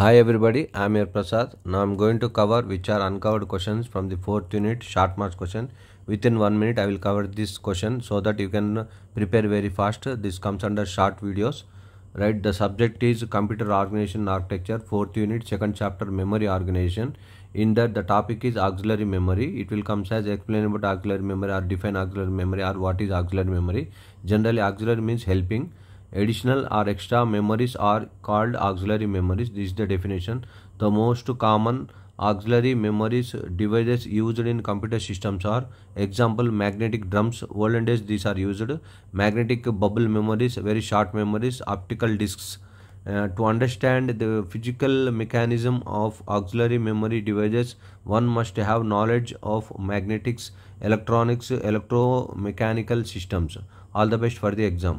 Hi everybody, I am your Prasad. Now I am going to cover which are uncovered questions from the fourth unit short marks question. Within one minute I will cover this question so that you can prepare very fast. This comes under short videos. Right, the subject is computer organization architecture, fourth unit, second chapter memory organization. In that the topic is auxiliary memory. It will come as explain about auxiliary memory or define auxiliary memory or what is auxiliary memory. Generally auxiliary means helping Additional or extra memories are called auxiliary memories. This is the definition. The most common auxiliary memories devices used in computer systems are example magnetic drums olden days these are used magnetic bubble memories very short memories optical discs uh, to understand the physical mechanism of auxiliary memory devices one must have knowledge of magnetics electronics electromechanical systems all the best for the exam